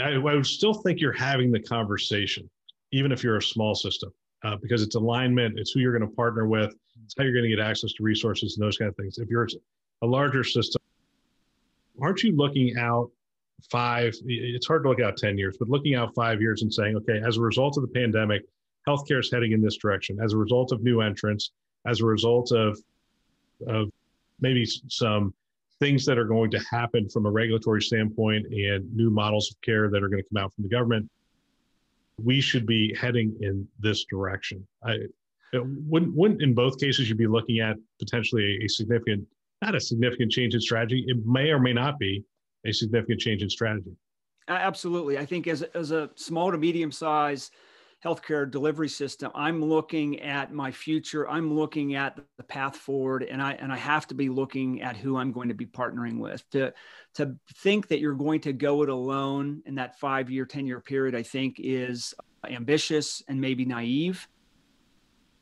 I, I would still think you're having the conversation, even if you're a small system, uh, because it's alignment, it's who you're going to partner with, it's how you're going to get access to resources and those kind of things. If you're a larger system, aren't you looking out five? It's hard to look out 10 years, but looking out five years and saying, okay, as a result of the pandemic, healthcare is heading in this direction. As a result of new entrants, as a result of, of maybe some things that are going to happen from a regulatory standpoint and new models of care that are going to come out from the government, we should be heading in this direction. I, wouldn't, wouldn't in both cases you be looking at potentially a, a significant, not a significant change in strategy. It may or may not be a significant change in strategy. Absolutely, I think as as a small to medium size healthcare delivery system, I'm looking at my future. I'm looking at the path forward, and I and I have to be looking at who I'm going to be partnering with. To to think that you're going to go it alone in that five year, ten year period, I think is ambitious and maybe naive.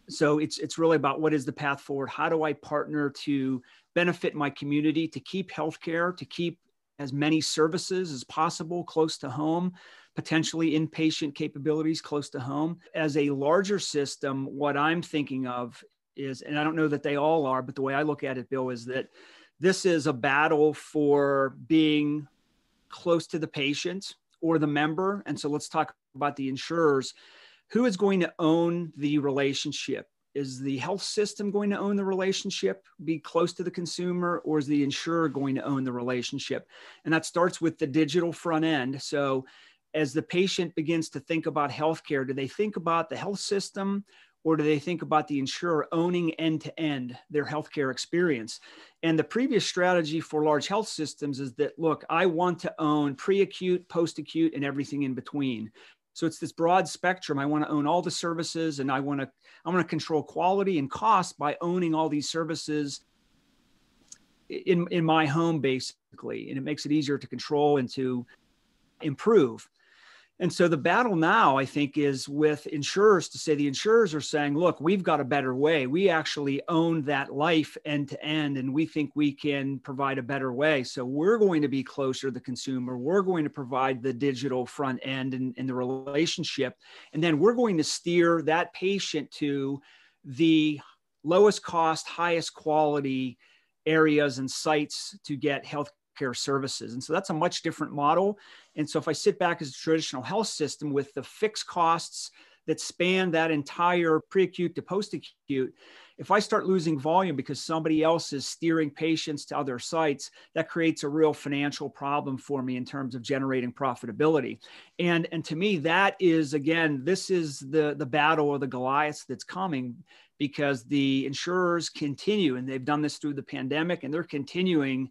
So it's it's really about what is the path forward? How do I partner to benefit my community, to keep healthcare, to keep as many services as possible close to home, potentially inpatient capabilities close to home. As a larger system, what I'm thinking of is, and I don't know that they all are, but the way I look at it, Bill, is that this is a battle for being close to the patient or the member. And so let's talk about the insurers. Who is going to own the relationship? is the health system going to own the relationship, be close to the consumer, or is the insurer going to own the relationship? And that starts with the digital front end. So, as the patient begins to think about healthcare, do they think about the health system or do they think about the insurer owning end to end their healthcare experience? And the previous strategy for large health systems is that, look, I want to own pre acute, post acute, and everything in between. So it's this broad spectrum. I want to own all the services and I want to I want to control quality and cost by owning all these services in in my home basically and it makes it easier to control and to improve. And so the battle now, I think, is with insurers to say the insurers are saying, look, we've got a better way. We actually own that life end to end, and we think we can provide a better way. So we're going to be closer to the consumer. We're going to provide the digital front end and, and the relationship. And then we're going to steer that patient to the lowest cost, highest quality areas and sites to get health care services. And so that's a much different model. And so if I sit back as a traditional health system with the fixed costs that span that entire pre acute to post acute, if I start losing volume because somebody else is steering patients to other sites, that creates a real financial problem for me in terms of generating profitability. And, and to me, that is again, this is the, the battle of the Goliaths that's coming because the insurers continue, and they've done this through the pandemic, and they're continuing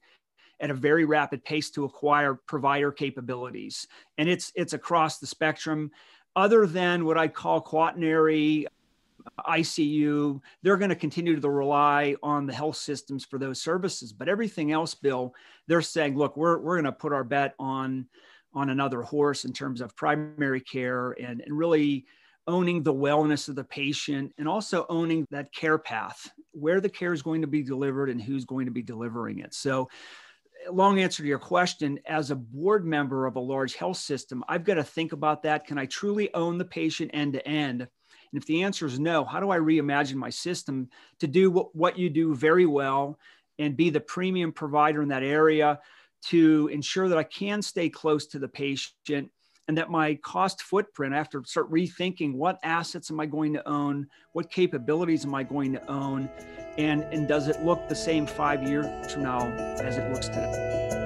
at a very rapid pace to acquire provider capabilities. And it's, it's across the spectrum. Other than what I call quaternary ICU, they're going to continue to rely on the health systems for those services. But everything else, Bill, they're saying, look, we're, we're going to put our bet on, on another horse in terms of primary care and, and really owning the wellness of the patient and also owning that care path, where the care is going to be delivered and who's going to be delivering it. So long answer to your question as a board member of a large health system i've got to think about that can i truly own the patient end to end and if the answer is no how do i reimagine my system to do what, what you do very well and be the premium provider in that area to ensure that i can stay close to the patient and that my cost footprint, after start rethinking what assets am I going to own, what capabilities am I going to own, and, and does it look the same five years from now as it looks today?